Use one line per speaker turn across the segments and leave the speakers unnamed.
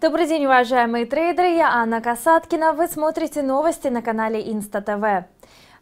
Добрый день, уважаемые трейдеры! Я Анна Касаткина. Вы смотрите новости на канале Инста ТВ.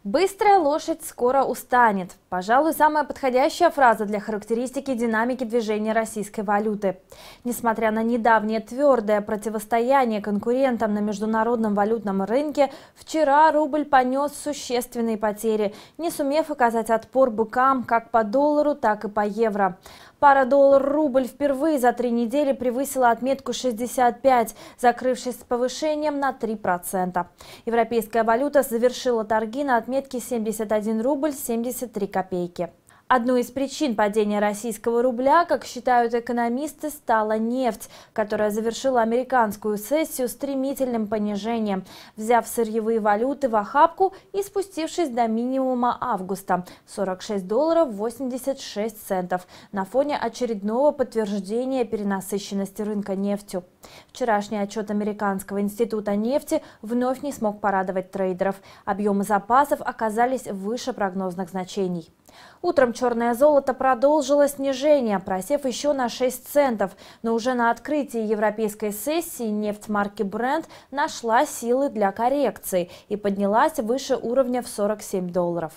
Быстрая лошадь скоро устанет. Пожалуй, самая подходящая фраза для характеристики динамики движения российской валюты. Несмотря на недавнее твердое противостояние конкурентам на международном валютном рынке, вчера рубль понес существенные потери, не сумев оказать отпор быкам как по доллару, так и по евро. Пара доллар-рубль впервые за три недели превысила отметку 65, закрывшись с повышением на 3%. Европейская валюта завершила торги на отметке 71 рубль 73 копейки копейки. Одной из причин падения российского рубля, как считают экономисты, стала нефть, которая завершила американскую сессию стремительным понижением, взяв сырьевые валюты в охапку и спустившись до минимума августа – 46 долларов 86 центов на фоне очередного подтверждения перенасыщенности рынка нефтью. Вчерашний отчет Американского института нефти вновь не смог порадовать трейдеров. Объемы запасов оказались выше прогнозных значений. Утром черное золото продолжило снижение, просев еще на 6 центов, но уже на открытии европейской сессии нефть марки Brent нашла силы для коррекции и поднялась выше уровня в 47 долларов.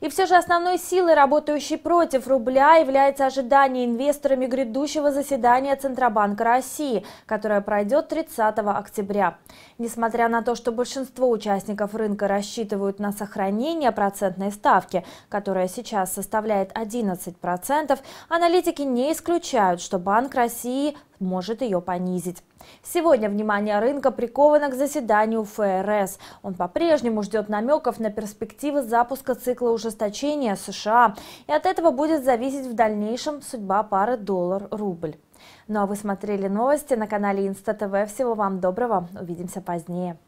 И все же основной силой, работающей против рубля, является ожидание инвесторами грядущего заседания Центробанка России, которое пройдет 30 октября. Несмотря на то, что большинство участников рынка рассчитывают на сохранение процентной ставки, которая сейчас составляет 11%, аналитики не исключают, что Банк России может ее понизить. Сегодня внимание рынка приковано к заседанию ФРС. Он по-прежнему ждет намеков на перспективы запуска цикла ужесточения США, и от этого будет зависеть в дальнейшем судьба пары доллар-рубль. Ну а вы смотрели новости на канале Инста ТВ. Всего вам доброго. Увидимся позднее.